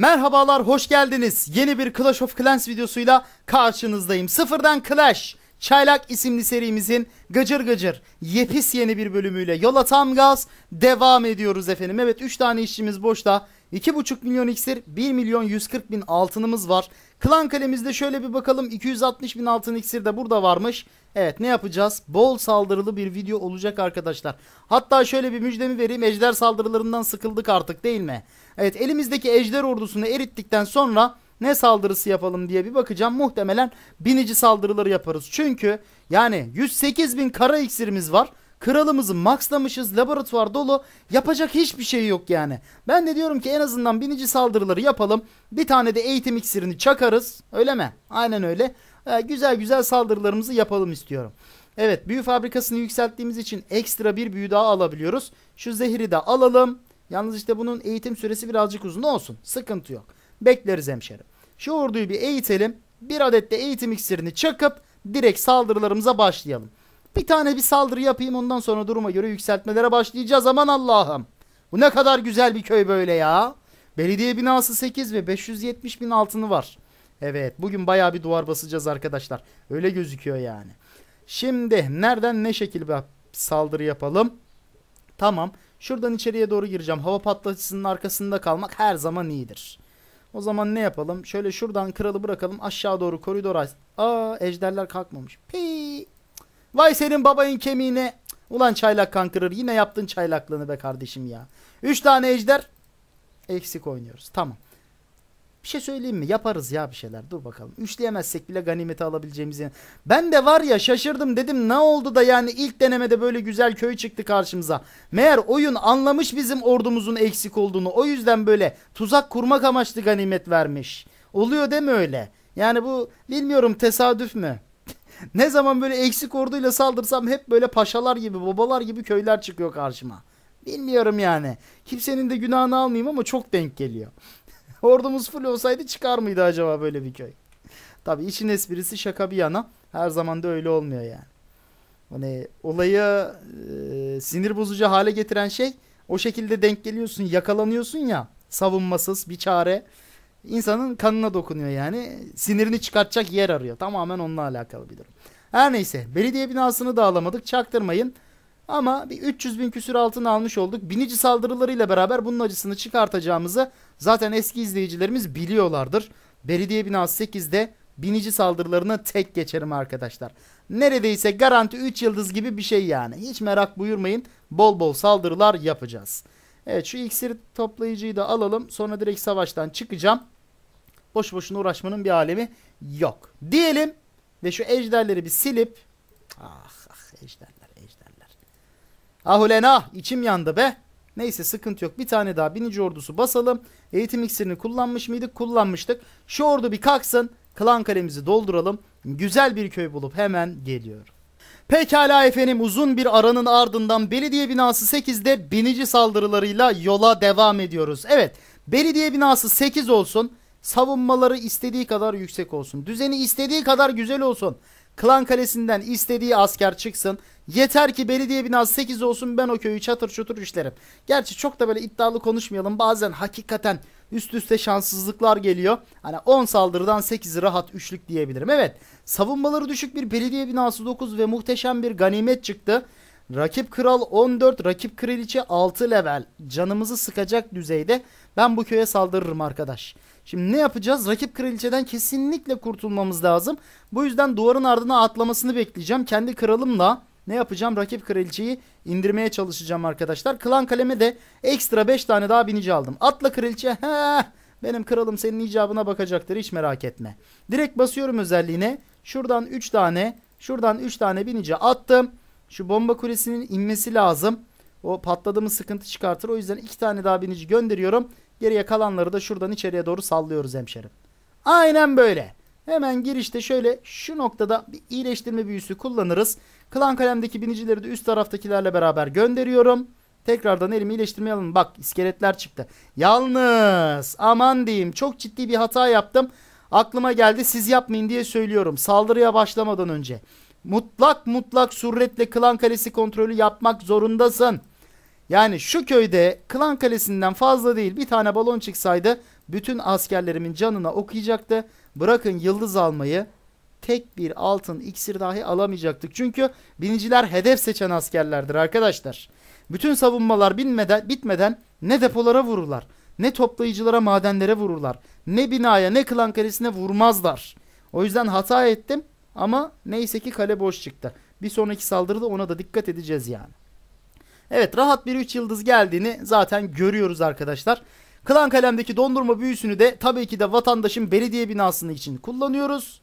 Merhabalar hoş geldiniz. Yeni bir Clash of Clans videosuyla karşınızdayım. Sıfırdan Clash Çaylak isimli serimizin gıcır gıcır yepis yeni bir bölümüyle yola tam gaz devam ediyoruz efendim. Evet 3 tane işçimiz boşta. 2,5 milyon iksir 1 milyon 140 bin altınımız var. Klan kalemizde şöyle bir bakalım 260 bin altın iksir de burada varmış. Evet ne yapacağız? Bol saldırılı bir video olacak arkadaşlar. Hatta şöyle bir müjdemi vereyim. Ejder saldırılarından sıkıldık artık değil mi? Evet elimizdeki ejder ordusunu erittikten sonra ne saldırısı yapalım diye bir bakacağım. Muhtemelen binici saldırıları yaparız. Çünkü yani 108 bin kara iksirimiz var. Kralımızı maxlamışız. Laboratuvar dolu. Yapacak hiçbir şey yok yani. Ben de diyorum ki en azından binici saldırıları yapalım. Bir tane de eğitim iksirini çakarız. Öyle mi? Aynen öyle. Ee, güzel güzel saldırılarımızı yapalım istiyorum. Evet büyü fabrikasını yükselttiğimiz için ekstra bir büyü daha alabiliyoruz. Şu zehri de alalım. Yalnız işte bunun eğitim süresi birazcık uzun olsun. Sıkıntı yok. Bekleriz hemşerim. Şu orduyu bir eğitelim. Bir adet de eğitim iksirini çakıp direkt saldırılarımıza başlayalım. Bir tane bir saldırı yapayım ondan sonra duruma göre yükseltmelere başlayacağız. Aman Allah'ım. Bu ne kadar güzel bir köy böyle ya. Belediye binası 8 ve 570 bin altını var. Evet bugün baya bir duvar basacağız arkadaşlar. Öyle gözüküyor yani. Şimdi nereden ne şekilde saldırı yapalım? Tamam. Şuradan içeriye doğru gireceğim. Hava patlatıcısının arkasında kalmak her zaman iyidir. O zaman ne yapalım? Şöyle şuradan kralı bırakalım. Aşağı doğru koridor aç. Aa ejderler kalkmamış. Pii. Vay senin babayın kemiğine. Ulan çaylak kankırır. Yine yaptın çaylaklığını be kardeşim ya. 3 tane ejder. Eksik oynuyoruz. Tamam. Bir şey söyleyeyim mi? Yaparız ya bir şeyler. Dur bakalım. Üçleyemezsek bile ganimeti alabileceğimizi. Ben de var ya şaşırdım dedim. Ne oldu da yani ilk denemede böyle güzel köy çıktı karşımıza. Meğer oyun anlamış bizim ordumuzun eksik olduğunu. O yüzden böyle tuzak kurmak amaçlı ganimet vermiş. Oluyor değil mi öyle? Yani bu bilmiyorum tesadüf mü? Ne zaman böyle eksik orduyla saldırsam hep böyle paşalar gibi babalar gibi köyler çıkıyor karşıma. Bilmiyorum yani. Kimsenin de günahını almayayım ama çok denk geliyor. Ordumuz full olsaydı çıkar mıydı acaba böyle bir köy? Tabi işin esprisi şaka bir yana. Her zaman da öyle olmuyor yani. Hani olayı e, sinir bozucu hale getiren şey o şekilde denk geliyorsun, yakalanıyorsun ya savunmasız bir çare insanın kanına dokunuyor yani. Sinirini çıkartacak yer arıyor. Tamamen onunla alakalı bir durum. Her neyse belediye binasını da alamadık çaktırmayın. Ama bir 300 bin küsür altın almış olduk. Binici saldırılarıyla beraber bunun acısını çıkartacağımızı zaten eski izleyicilerimiz biliyorlardır. Belediye binası 8'de binici saldırılarını tek geçerim arkadaşlar. Neredeyse garanti 3 yıldız gibi bir şey yani. Hiç merak buyurmayın. Bol bol saldırılar yapacağız. Evet şu iksir toplayıcıyı da alalım. Sonra direkt savaştan çıkacağım. Boş boşuna uğraşmanın bir alemi yok. Diyelim ve şu ejderleri bir silip ah ah ejderler ejderler. Ahulen ah içim yandı be. Neyse sıkıntı yok. Bir tane daha binici ordusu basalım. Eğitim iksirini kullanmış mıydık? Kullanmıştık. Şu ordu bir kalksın. Klan kalemizi dolduralım. Güzel bir köy bulup hemen geliyorum. Pekala efendim uzun bir aranın ardından belediye binası 8'de binici saldırılarıyla yola devam ediyoruz. Evet belediye binası 8 olsun savunmaları istediği kadar yüksek olsun. Düzeni istediği kadar güzel olsun. Klan kalesinden istediği asker çıksın. Yeter ki belediye binası 8 olsun ben o köyü çatır çutur işlerim. Gerçi çok da böyle iddialı konuşmayalım. Bazen hakikaten Üst üste şanssızlıklar geliyor. Hani 10 saldırıdan 8'i rahat üçlük diyebilirim. Evet savunmaları düşük bir belediye binası 9 ve muhteşem bir ganimet çıktı. Rakip kral 14, rakip kraliçe 6 level. Canımızı sıkacak düzeyde. Ben bu köye saldırırım arkadaş. Şimdi ne yapacağız? Rakip kraliçeden kesinlikle kurtulmamız lazım. Bu yüzden duvarın ardına atlamasını bekleyeceğim. Kendi kralımla ne yapacağım? Rakip kraliçeyi indirmeye çalışacağım arkadaşlar. Klan kaleme de ekstra 5 tane daha binici aldım. Atla kraliçe. benim kralım senin icabına bakacaktır hiç merak etme. Direkt basıyorum özelliğine. Şuradan 3 tane şuradan 3 tane binici attım. Şu bomba kulesinin inmesi lazım. O patladığımız sıkıntı çıkartır. O yüzden 2 tane daha binici gönderiyorum. Geriye kalanları da şuradan içeriye doğru sallıyoruz hemşerim. Aynen böyle. Hemen girişte şöyle şu noktada bir iyileştirme büyüsü kullanırız. Klan kalemdeki binicileri de üst taraftakilerle beraber gönderiyorum. Tekrardan elimi iyileştirmeye alın. Bak iskeletler çıktı. Yalnız aman diyeyim çok ciddi bir hata yaptım. Aklıma geldi siz yapmayın diye söylüyorum. Saldırıya başlamadan önce. Mutlak mutlak suretle klan kalesi kontrolü yapmak zorundasın. Yani şu köyde klan kalesinden fazla değil bir tane balon çıksaydı bütün askerlerimin canına okuyacaktı. Bırakın yıldız almayı tek bir altın iksir dahi alamayacaktık. Çünkü biniciler hedef seçen askerlerdir arkadaşlar. Bütün savunmalar binmeden, bitmeden ne depolara vururlar, ne toplayıcılara madenlere vururlar, ne binaya ne klan kalesine vurmazlar. O yüzden hata ettim ama neyse ki kale boş çıktı. Bir sonraki saldırıda ona da dikkat edeceğiz yani. Evet rahat bir 3 yıldız geldiğini zaten görüyoruz arkadaşlar. Klan kalemdeki dondurma büyüsünü de tabii ki de vatandaşın belediye binasını için kullanıyoruz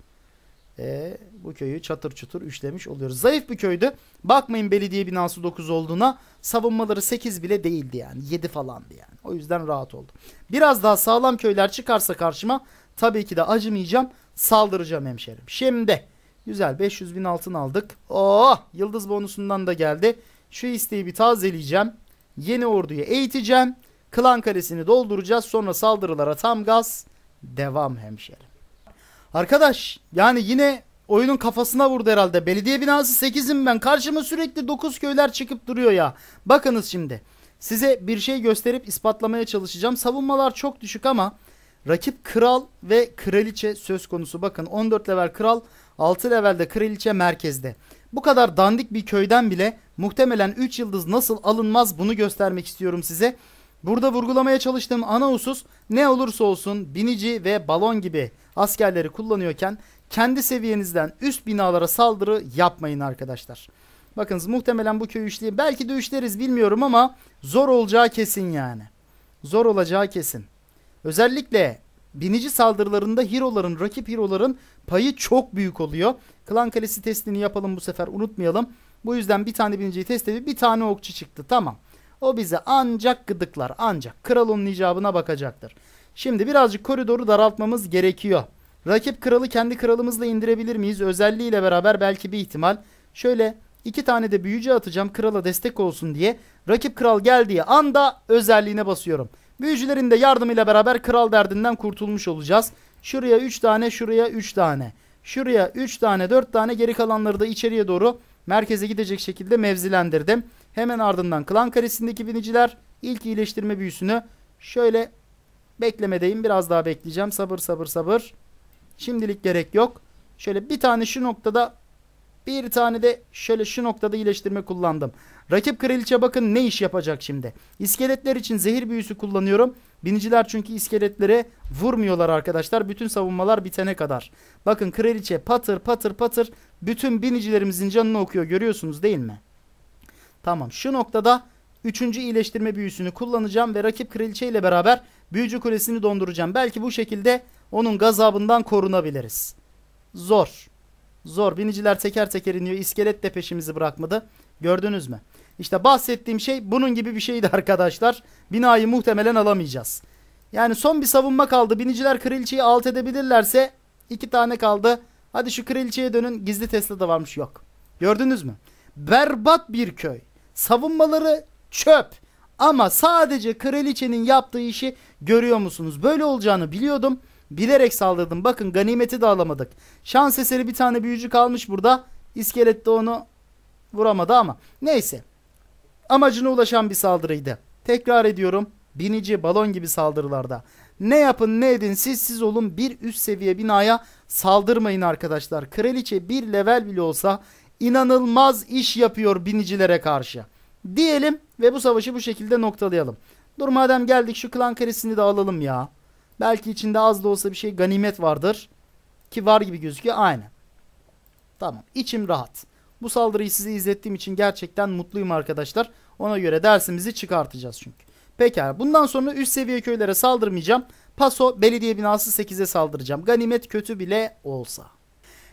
e, bu köyü çatır çutur üçlemiş oluyoruz. Zayıf bir köydü. Bakmayın belediye binası 9 olduğuna. Savunmaları 8 bile değildi yani. 7 falandı yani. O yüzden rahat oldu. Biraz daha sağlam köyler çıkarsa karşıma tabii ki de acımayacağım. Saldıracağım hemşerim. Şimdi güzel 500 bin altın aldık. Oh yıldız bonusundan da geldi. Şu isteği bir tazeleyeceğim. Yeni orduyu eğiteceğim. Klan kalesini dolduracağız. Sonra saldırılara tam gaz. Devam hemşerim. Arkadaş yani yine oyunun kafasına vurdu herhalde. Belediye binası 8'im ben. Karşıma sürekli 9 köyler çıkıp duruyor ya. Bakınız şimdi. Size bir şey gösterip ispatlamaya çalışacağım. Savunmalar çok düşük ama rakip kral ve kraliçe söz konusu. Bakın 14 level kral 6 levelde kraliçe merkezde. Bu kadar dandik bir köyden bile muhtemelen 3 yıldız nasıl alınmaz bunu göstermek istiyorum size. Burada vurgulamaya çalıştığım ana husus ne olursa olsun binici ve balon gibi askerleri kullanıyorken kendi seviyenizden üst binalara saldırı yapmayın arkadaşlar. Bakınız muhtemelen bu köyü işleyip belki de üçleriz bilmiyorum ama zor olacağı kesin yani. Zor olacağı kesin. Özellikle binici saldırılarında hero'ların, rakip hero'ların payı çok büyük oluyor. Klan kalesi testini yapalım bu sefer unutmayalım. Bu yüzden bir tane biniciyi test edip bir tane okçu çıktı tamam. O bize ancak gıdıklar ancak. Kral onun icabına bakacaktır. Şimdi birazcık koridoru daraltmamız gerekiyor. Rakip kralı kendi kralımızla indirebilir miyiz? Özelliğiyle beraber belki bir ihtimal. Şöyle iki tane de büyücü atacağım krala destek olsun diye. Rakip kral geldiği anda özelliğine basıyorum. Büyücülerin de yardımıyla beraber kral derdinden kurtulmuş olacağız. Şuraya 3 tane, şuraya 3 tane. Şuraya 3 tane, 4 tane geri kalanları da içeriye doğru merkeze gidecek şekilde mevzilendirdim. Hemen ardından klan karesindeki biniciler ilk iyileştirme büyüsünü şöyle Beklemedeyim. Biraz daha bekleyeceğim. Sabır sabır sabır. Şimdilik gerek yok. Şöyle bir tane şu noktada bir tane de şöyle şu noktada iyileştirme kullandım. Rakip kraliçe bakın ne iş yapacak şimdi. İskeletler için zehir büyüsü kullanıyorum. Biniciler çünkü iskeletlere vurmuyorlar arkadaşlar. Bütün savunmalar bitene kadar. Bakın kraliçe patır patır patır bütün binicilerimizin canını okuyor. Görüyorsunuz değil mi? Tamam şu noktada 3. iyileştirme büyüsünü kullanacağım ve rakip kraliçe ile beraber Büyücü kulesini donduracağım. Belki bu şekilde onun gazabından korunabiliriz. Zor. Zor. Biniciler teker teker iniyor. İskelet de peşimizi bırakmadı. Gördünüz mü? İşte bahsettiğim şey bunun gibi bir şeydi arkadaşlar. Binayı muhtemelen alamayacağız. Yani son bir savunma kaldı. Biniciler kraliçeyi alt edebilirlerse iki tane kaldı. Hadi şu kraliçeye dönün. Gizli Tesla da varmış. Yok. Gördünüz mü? Berbat bir köy. Savunmaları çöp. Ama sadece kraliçenin yaptığı işi görüyor musunuz? Böyle olacağını biliyordum. Bilerek saldırdım. Bakın ganimeti de alamadık. Şans eseri bir tane büyücü kalmış burada. İskelet de onu vuramadı ama. Neyse. Amacına ulaşan bir saldırıydı. Tekrar ediyorum. Binici balon gibi saldırılarda. Ne yapın ne edin siz siz olun bir üst seviye binaya saldırmayın arkadaşlar. Kraliçe bir level bile olsa inanılmaz iş yapıyor binicilere karşı diyelim ve bu savaşı bu şekilde noktalayalım. Dur madem geldik şu klan karesini de alalım ya. Belki içinde az da olsa bir şey ganimet vardır. Ki var gibi gözüküyor. Aynen. Tamam. İçim rahat. Bu saldırıyı size izlettiğim için gerçekten mutluyum arkadaşlar. Ona göre dersimizi çıkartacağız çünkü. Pekala. Bundan sonra üst seviye köylere saldırmayacağım. Paso belediye binası 8'e saldıracağım. Ganimet kötü bile olsa.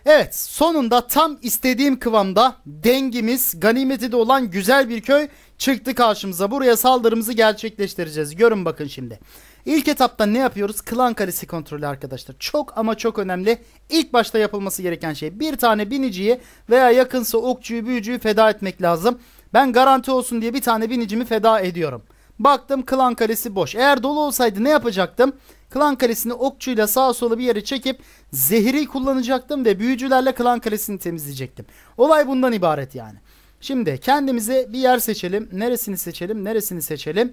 Evet sonunda tam istediğim kıvamda dengimiz ganimeti de olan güzel bir köy çıktı karşımıza. Buraya saldırımızı gerçekleştireceğiz. Görün bakın şimdi. İlk etapta ne yapıyoruz? Klan karesi kontrolü arkadaşlar. Çok ama çok önemli. İlk başta yapılması gereken şey bir tane biniciyi veya yakınsa okçuyu büyücüyü feda etmek lazım. Ben garanti olsun diye bir tane binicimi feda ediyorum. Baktım klan kalesi boş. Eğer dolu olsaydı ne yapacaktım? Klan kalesini okçuyla sağa sola bir yere çekip zehiri kullanacaktım ve büyücülerle klan kalesini temizleyecektim. Olay bundan ibaret yani. Şimdi kendimize bir yer seçelim. Neresini seçelim? Neresini seçelim?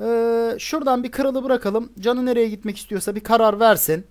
Ee, şuradan bir kralı bırakalım. Canı nereye gitmek istiyorsa bir karar versin.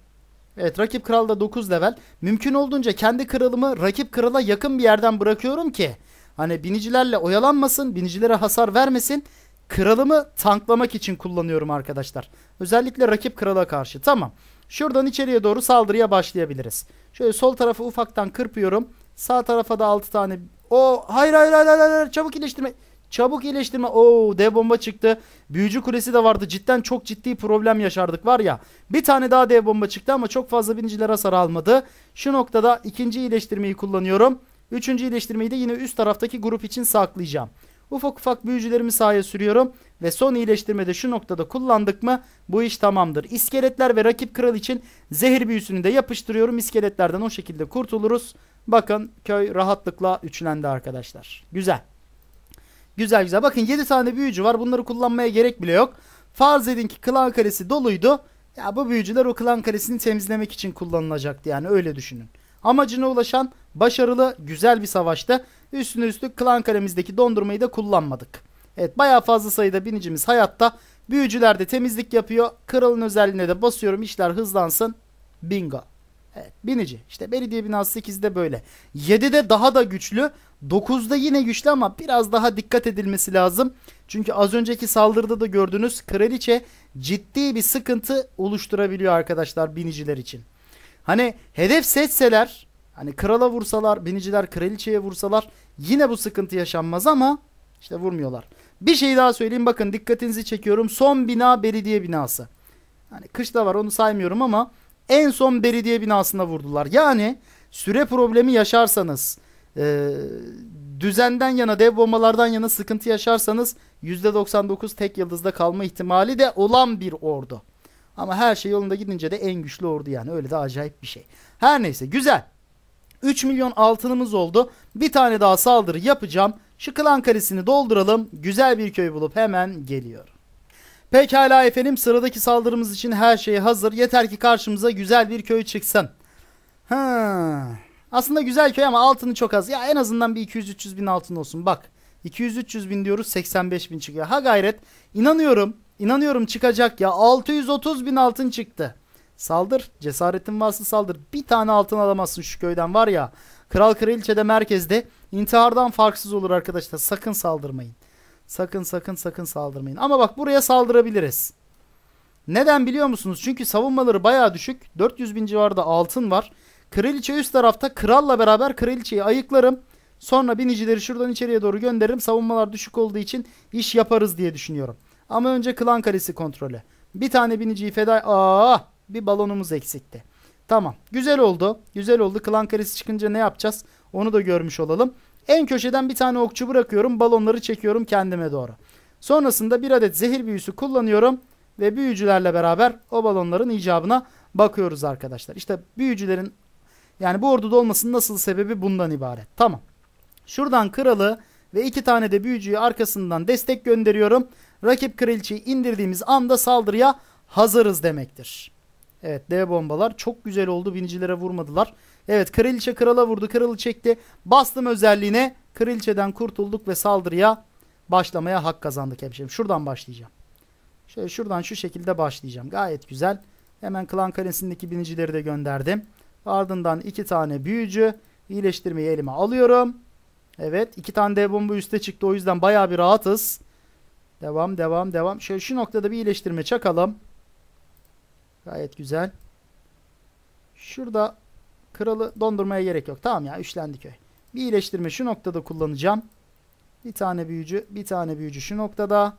Evet rakip kral da 9 level. Mümkün olduğunca kendi kralımı rakip krala yakın bir yerden bırakıyorum ki. Hani binicilerle oyalanmasın, binicilere hasar vermesin Kralımı tanklamak için kullanıyorum arkadaşlar. Özellikle rakip krala karşı. Tamam. Şuradan içeriye doğru saldırıya başlayabiliriz. Şöyle sol tarafı ufaktan kırpıyorum. Sağ tarafa da 6 tane. O hayır hayır hayır hayır, hayır. çabuk iyileştirme. Çabuk iyileştirme. Oo dev bomba çıktı. Büyücü kulesi de vardı. Cidden çok ciddi problem yaşardık var ya. Bir tane daha dev bomba çıktı ama çok fazla binicilere hasar almadı. Şu noktada ikinci iyileştirmeyi kullanıyorum. Üçüncü iyileştirmeyi de yine üst taraftaki grup için saklayacağım. Ufak ufak büyücülerimi sahaya sürüyorum ve son iyileştirmede şu noktada kullandık mı bu iş tamamdır. İskeletler ve rakip kral için zehir büyüsünü de yapıştırıyorum. İskeletlerden o şekilde kurtuluruz. Bakın köy rahatlıkla üçlendi arkadaşlar. Güzel. Güzel güzel. Bakın 7 tane büyücü var. Bunları kullanmaya gerek bile yok. Farz edin ki klan kalesi doluydu. Ya bu büyücüler o klan kalesini temizlemek için kullanılacaktı yani öyle düşünün. Amacına ulaşan başarılı güzel bir savaştı. Üstüne üstlük klan karemizdeki dondurmayı da kullanmadık. Evet bayağı fazla sayıda binicimiz hayatta. Büyücüler de temizlik yapıyor. Kralın özelliğine de basıyorum işler hızlansın. Bingo. Evet binici. İşte belediye binası 8'de böyle. 7'de daha da güçlü. 9'da yine güçlü ama biraz daha dikkat edilmesi lazım. Çünkü az önceki saldırıda da gördünüz kraliçe ciddi bir sıkıntı oluşturabiliyor arkadaşlar biniciler için. Hani hedef setseler. Hani krala vursalar, biniciler kraliçeye vursalar yine bu sıkıntı yaşanmaz ama işte vurmuyorlar. Bir şey daha söyleyeyim bakın dikkatinizi çekiyorum. Son bina belediye binası. Hani kış da var onu saymıyorum ama en son belediye binasına vurdular. Yani süre problemi yaşarsanız, e, düzenden yana dev bombalardan yana sıkıntı yaşarsanız %99 tek yıldızda kalma ihtimali de olan bir ordu. Ama her şey yolunda gidince de en güçlü ordu yani öyle de acayip bir şey. Her neyse güzel. 3 milyon altınımız oldu. Bir tane daha saldırı yapacağım. Şu klan kalesini dolduralım. Güzel bir köy bulup hemen geliyor. Pekala efendim sıradaki saldırımız için her şey hazır. Yeter ki karşımıza güzel bir köy çıksın. Ha. Aslında güzel köy ama altını çok az. Ya en azından bir 200-300 bin altın olsun bak. 200-300 bin diyoruz 85 bin çıkıyor. Ha gayret inanıyorum. İnanıyorum çıkacak ya 630 bin altın çıktı. Saldır. Cesaretin varsa saldır. Bir tane altın alamazsın şu köyden var ya. Kral kraliçede merkezde intihardan farksız olur arkadaşlar. Sakın saldırmayın. Sakın sakın sakın saldırmayın. Ama bak buraya saldırabiliriz. Neden biliyor musunuz? Çünkü savunmaları baya düşük. 400 bin civarda altın var. Kraliçe üst tarafta kralla beraber kraliçeyi ayıklarım. Sonra binicileri şuradan içeriye doğru gönderirim. Savunmalar düşük olduğu için iş yaparız diye düşünüyorum. Ama önce klan kalesi kontrolü. Bir tane biniciyi feda... Aa! bir balonumuz eksikti. Tamam. Güzel oldu. Güzel oldu. Klan karesi çıkınca ne yapacağız? Onu da görmüş olalım. En köşeden bir tane okçu bırakıyorum. Balonları çekiyorum kendime doğru. Sonrasında bir adet zehir büyüsü kullanıyorum. Ve büyücülerle beraber o balonların icabına bakıyoruz arkadaşlar. İşte büyücülerin yani bu orduda olmasının nasıl sebebi bundan ibaret. Tamam. Şuradan kralı ve iki tane de büyücüyü arkasından destek gönderiyorum. Rakip kraliçeyi indirdiğimiz anda saldırıya hazırız demektir. Evet dev bombalar çok güzel oldu. Binicilere vurmadılar. Evet kraliçe krala vurdu. Kralı çekti. Bastım özelliğine. Kraliçeden kurtulduk ve saldırıya başlamaya hak kazandık hemşerim. Şuradan başlayacağım. Şöyle şuradan şu şekilde başlayacağım. Gayet güzel. Hemen klan karesindeki binicileri de gönderdim. Ardından iki tane büyücü. iyileştirmeyi elime alıyorum. Evet iki tane dev bomba üste çıktı. O yüzden baya bir rahatız. Devam devam devam. Şöyle şu noktada bir iyileştirme çakalım. Gayet güzel. Şurada kralı dondurmaya gerek yok. Tamam ya üçlendi köy. Bir iyileştirme şu noktada kullanacağım. Bir tane büyücü, bir tane büyücü şu noktada.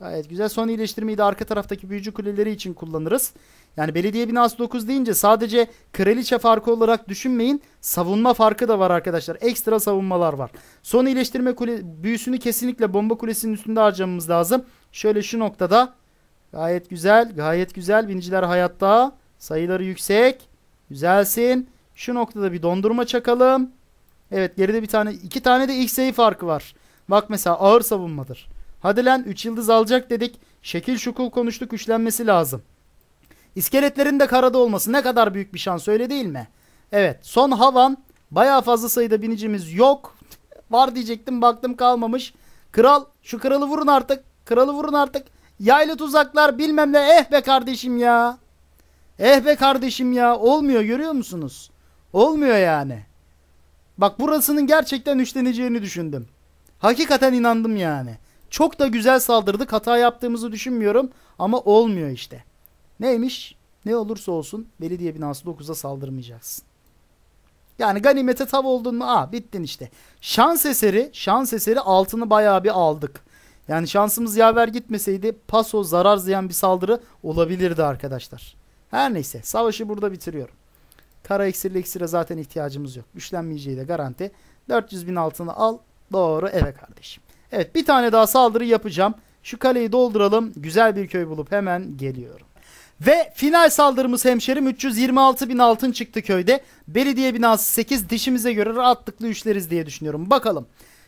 Gayet güzel. Son iyileştirmeyi de arka taraftaki büyücü kuleleri için kullanırız. Yani belediye binası 9 deyince sadece kraliçe farkı olarak düşünmeyin. Savunma farkı da var arkadaşlar. Ekstra savunmalar var. Son iyileştirme kule, büyüsünü kesinlikle bomba kulesinin üstünde harcamamız lazım. Şöyle şu noktada Gayet güzel. Gayet güzel. Biniciler hayatta. Sayıları yüksek. Güzelsin. Şu noktada bir dondurma çakalım. Evet geride bir tane. iki tane de XA farkı var. Bak mesela ağır savunmadır. Hadi lan 3 yıldız alacak dedik. Şekil şukul konuştuk güçlenmesi lazım. İskeletlerin de karada olması ne kadar büyük bir şans öyle değil mi? Evet son havan baya fazla sayıda binicimiz yok. Var diyecektim baktım kalmamış. Kral şu kralı vurun artık. Kralı vurun artık. Yaylı tuzaklar bilmem ne eh be kardeşim ya. Eh be kardeşim ya olmuyor görüyor musunuz? Olmuyor yani. Bak burasının gerçekten üçleneceğini düşündüm. Hakikaten inandım yani. Çok da güzel saldırdık. Hata yaptığımızı düşünmüyorum ama olmuyor işte. Neymiş? Ne olursa olsun belediye binası 9'a saldırmayacağız. Yani ganimete tav oldun mu? Aa bittin işte. Şans eseri, şans eseri altını bayağı bir aldık. Yani şansımız yaver gitmeseydi paso zarar ziyan bir saldırı olabilirdi arkadaşlar. Her neyse savaşı burada bitiriyorum. Kara eksirli eksire zaten ihtiyacımız yok. Güçlenmeyeceği de garanti. 400 bin altını al doğru eve kardeşim. Evet bir tane daha saldırı yapacağım. Şu kaleyi dolduralım. Güzel bir köy bulup hemen geliyorum. Ve final saldırımız hemşerim 326 bin altın çıktı köyde. Belediye binası 8 dişimize göre rahatlıkla üçleriz diye düşünüyorum. Bakalım.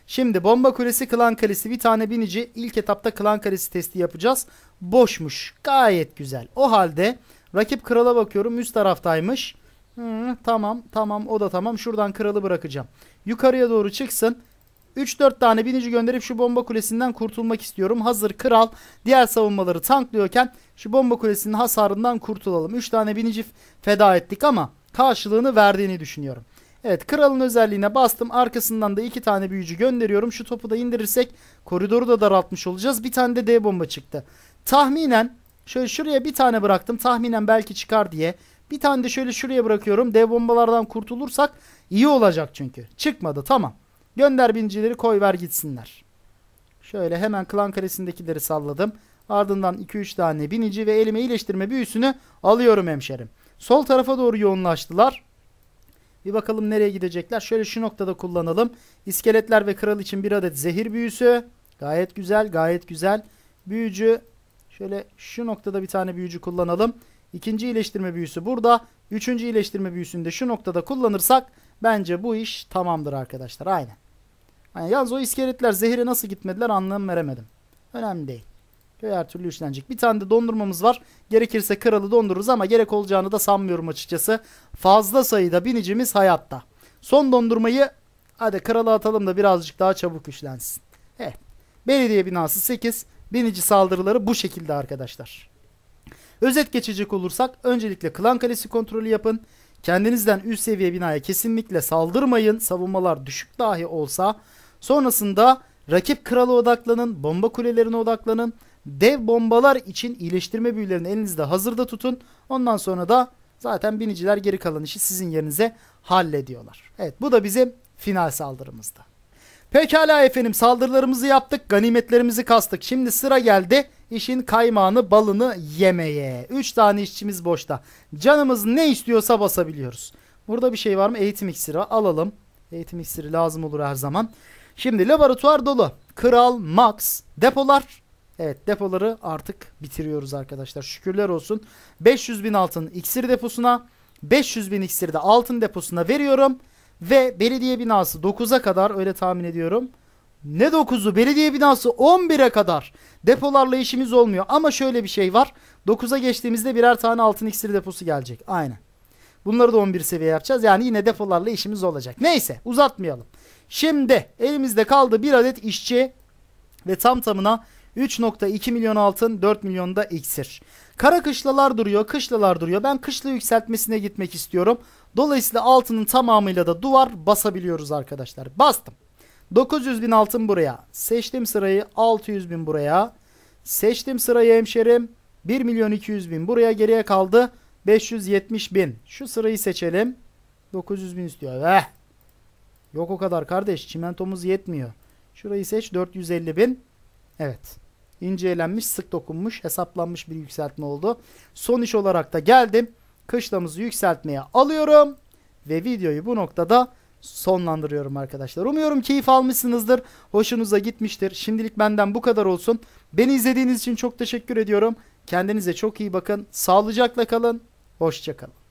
Şimdi bomba kulesi klan kalesi bir tane binici ilk etapta klan kalesi testi yapacağız. Boşmuş gayet güzel. O halde rakip krala bakıyorum üst taraftaymış. Hı, hmm, tamam tamam o da tamam şuradan kralı bırakacağım. Yukarıya doğru çıksın. 3-4 tane binici gönderip şu bomba kulesinden kurtulmak istiyorum. Hazır kral diğer savunmaları tanklıyorken şu bomba kulesinin hasarından kurtulalım. 3 tane binici feda ettik ama karşılığını verdiğini düşünüyorum. Evet kralın özelliğine bastım. Arkasından da iki tane büyücü gönderiyorum. Şu topu da indirirsek koridoru da daraltmış olacağız. Bir tane de D bomba çıktı. Tahminen şöyle şuraya bir tane bıraktım. Tahminen belki çıkar diye. Bir tane de şöyle şuraya bırakıyorum. D bombalardan kurtulursak iyi olacak çünkü. Çıkmadı tamam. Gönder bincileri koy ver gitsinler. Şöyle hemen klan karesindekileri salladım. Ardından 2-3 tane binici ve elime iyileştirme büyüsünü alıyorum hemşerim. Sol tarafa doğru yoğunlaştılar. Bir bakalım nereye gidecekler. Şöyle şu noktada kullanalım. İskeletler ve kral için bir adet zehir büyüsü. Gayet güzel gayet güzel. Büyücü. Şöyle şu noktada bir tane büyücü kullanalım. İkinci iyileştirme büyüsü burada. Üçüncü iyileştirme büyüsünü de şu noktada kullanırsak bence bu iş tamamdır arkadaşlar. Aynen. Yani yalnız o iskeletler zehire nasıl gitmediler anlam veremedim. Önemli değil. Köy her türlü işlenecek. Bir tane de dondurmamız var. Gerekirse kralı dondururuz ama gerek olacağını da sanmıyorum açıkçası. Fazla sayıda binicimiz hayatta. Son dondurmayı hadi kralı atalım da birazcık daha çabuk işlensin. Evet. Eh, belediye binası 8. Binici saldırıları bu şekilde arkadaşlar. Özet geçecek olursak öncelikle klan kalesi kontrolü yapın. Kendinizden üst seviye binaya kesinlikle saldırmayın. Savunmalar düşük dahi olsa. Sonrasında rakip kralı odaklanın. Bomba kulelerine odaklanın dev bombalar için iyileştirme büyülerini elinizde hazırda tutun. Ondan sonra da zaten biniciler geri kalan işi sizin yerinize hallediyorlar. Evet bu da bizim final saldırımızda. Pekala efendim saldırılarımızı yaptık, ganimetlerimizi kastık. Şimdi sıra geldi işin kaymağını, balını yemeye. 3 tane işçimiz boşta. Canımız ne istiyorsa basabiliyoruz. Burada bir şey var mı? Eğitim iksiri alalım. Eğitim iksiri lazım olur her zaman. Şimdi laboratuvar dolu. Kral, Max, depolar Evet depoları artık bitiriyoruz arkadaşlar. Şükürler olsun. 500 bin altın iksir deposuna 500 bin iksir de altın deposuna veriyorum. Ve belediye binası 9'a kadar öyle tahmin ediyorum. Ne 9'u belediye binası 11'e kadar depolarla işimiz olmuyor. Ama şöyle bir şey var. 9'a geçtiğimizde birer tane altın iksir deposu gelecek. Aynen. Bunları da 11 seviye yapacağız. Yani yine depolarla işimiz olacak. Neyse uzatmayalım. Şimdi elimizde kaldı bir adet işçi ve tam tamına 3.2 milyon altın 4 milyon da iksir. Kara kışlalar duruyor kışlalar duruyor. Ben kışla yükseltmesine gitmek istiyorum. Dolayısıyla altının tamamıyla da duvar basabiliyoruz arkadaşlar. Bastım. 900 bin altın buraya. Seçtim sırayı 600 bin buraya. Seçtim sırayı hemşerim. 1 milyon 200 bin buraya geriye kaldı. 570 bin. Şu sırayı seçelim. 900 bin istiyor. Eh. Yok o kadar kardeş. Çimentomuz yetmiyor. Şurayı seç 450 bin. Evet incelenmiş, sık dokunmuş, hesaplanmış bir yükseltme oldu. Son iş olarak da geldim. Kışlamızı yükseltmeye alıyorum ve videoyu bu noktada sonlandırıyorum arkadaşlar. Umuyorum keyif almışsınızdır. Hoşunuza gitmiştir. Şimdilik benden bu kadar olsun. Beni izlediğiniz için çok teşekkür ediyorum. Kendinize çok iyi bakın. Sağlıcakla kalın. Hoşçakalın.